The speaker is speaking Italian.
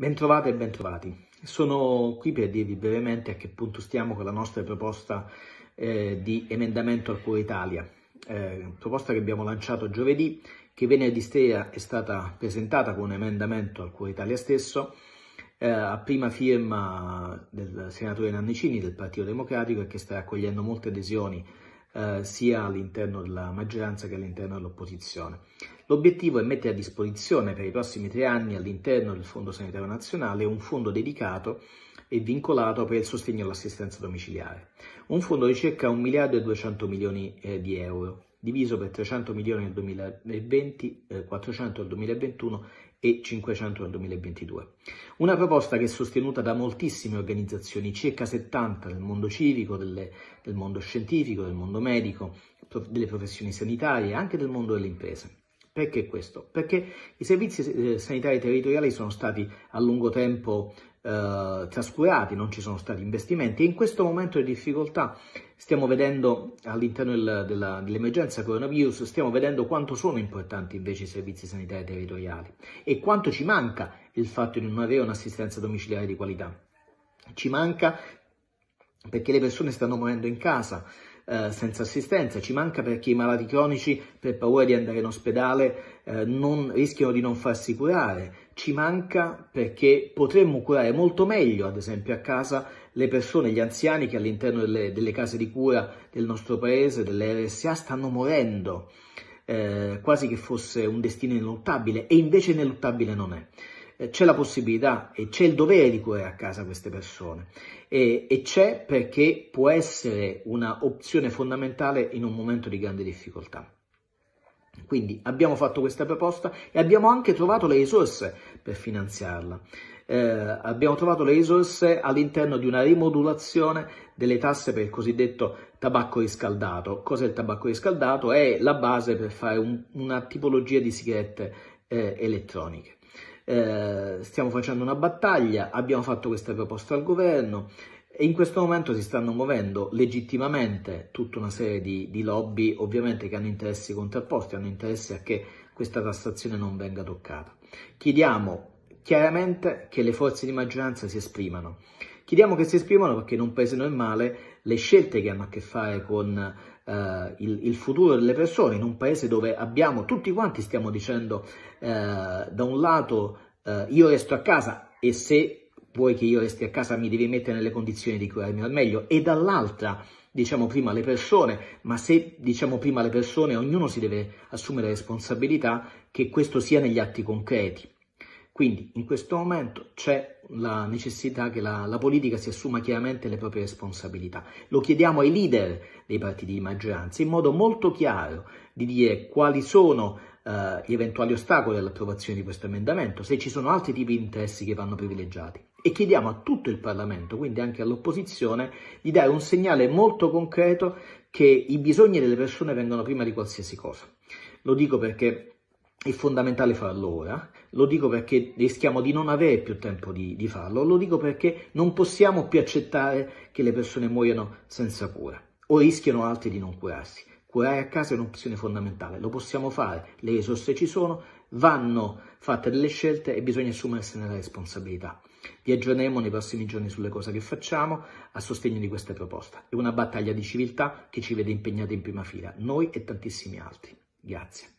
Bentrovate e bentrovati. Sono qui per dirvi brevemente a che punto stiamo con la nostra proposta eh, di emendamento al Cuore Italia, eh, proposta che abbiamo lanciato giovedì, che venerdì sera è stata presentata con un emendamento al Cuore Italia stesso, eh, a prima firma del senatore Nannicini del Partito Democratico e che sta raccogliendo molte adesioni eh, sia all'interno della maggioranza che all'interno dell'opposizione. L'obiettivo è mettere a disposizione per i prossimi tre anni all'interno del Fondo Sanitario Nazionale un fondo dedicato e vincolato per il sostegno all'assistenza domiciliare. Un fondo di circa 1 miliardo e 200 milioni eh, di euro, diviso per 300 milioni nel 2020, 400 eh, nel 2021 e 500 nel 2022. Una proposta che è sostenuta da moltissime organizzazioni, circa 70 del mondo civico, delle, del mondo scientifico, del mondo medico, delle professioni sanitarie e anche del mondo delle imprese. Perché questo? Perché i servizi eh, sanitari territoriali sono stati a lungo tempo eh, trascurati, non ci sono stati investimenti e in questo momento di difficoltà stiamo vedendo all'interno del, dell'emergenza coronavirus, stiamo vedendo quanto sono importanti invece i servizi sanitari territoriali e quanto ci manca il fatto di non avere un'assistenza domiciliare di qualità. Ci manca perché le persone stanno morendo in casa, eh, senza assistenza, ci manca perché i malati cronici per paura di andare in ospedale eh, non, rischiano di non farsi curare, ci manca perché potremmo curare molto meglio, ad esempio a casa, le persone, gli anziani che all'interno delle, delle case di cura del nostro paese, delle RSA, stanno morendo. Eh, quasi che fosse un destino ineluttabile e invece ineluttabile non è. Eh, c'è la possibilità e c'è il dovere di curare a casa queste persone e, e c'è perché può essere un'opzione fondamentale in un momento di grande difficoltà. Quindi abbiamo fatto questa proposta e abbiamo anche trovato le risorse per finanziarla. Eh, abbiamo trovato le risorse all'interno di una rimodulazione delle tasse per il cosiddetto tabacco riscaldato. Cos'è il tabacco riscaldato? È la base per fare un, una tipologia di sigarette eh, elettroniche eh, stiamo facendo una battaglia, abbiamo fatto queste proposte al governo e in questo momento si stanno muovendo legittimamente tutta una serie di, di lobby ovviamente che hanno interessi contrapposti, hanno interesse a che questa tassazione non venga toccata. Chiediamo chiaramente che le forze di maggioranza si esprimano. Chiediamo che si esprimano perché non pesino in male le scelte che hanno a che fare con Uh, il, il, futuro delle persone in un paese dove abbiamo tutti quanti stiamo dicendo uh, da un lato uh, io resto a casa e se vuoi che io resti a casa mi devi mettere nelle condizioni di curarmi al meglio e dall'altra diciamo prima le persone ma se diciamo prima le persone ognuno si deve assumere la responsabilità che questo sia negli atti concreti quindi in questo momento c'è la necessità che la, la, politica si assuma chiaramente le proprie responsabilità. Lo chiediamo ai leader dei partiti di maggioranza in modo molto chiaro di dire quali sono eh, gli eventuali ostacoli all'approvazione di questo emendamento, se ci sono altri tipi di interessi che vanno privilegiati. E chiediamo a tutto il Parlamento, quindi anche all'opposizione, di dare un segnale molto concreto che i bisogni delle persone vengono prima di qualsiasi cosa. Lo dico perché è fondamentale farlo ora, lo dico perché rischiamo di non avere più tempo di, di, farlo, lo dico perché non possiamo più accettare che le persone muoiano senza cura o rischiano altri di non curarsi. Curare a casa è un'opzione fondamentale, lo possiamo fare, le risorse ci sono, vanno fatte delle scelte e bisogna assumersene la responsabilità. Vi aggiorneremo nei prossimi giorni sulle cose che facciamo a sostegno di questa proposta. È una battaglia di civiltà che ci vede impegnati in prima fila, noi e tantissimi altri. Grazie.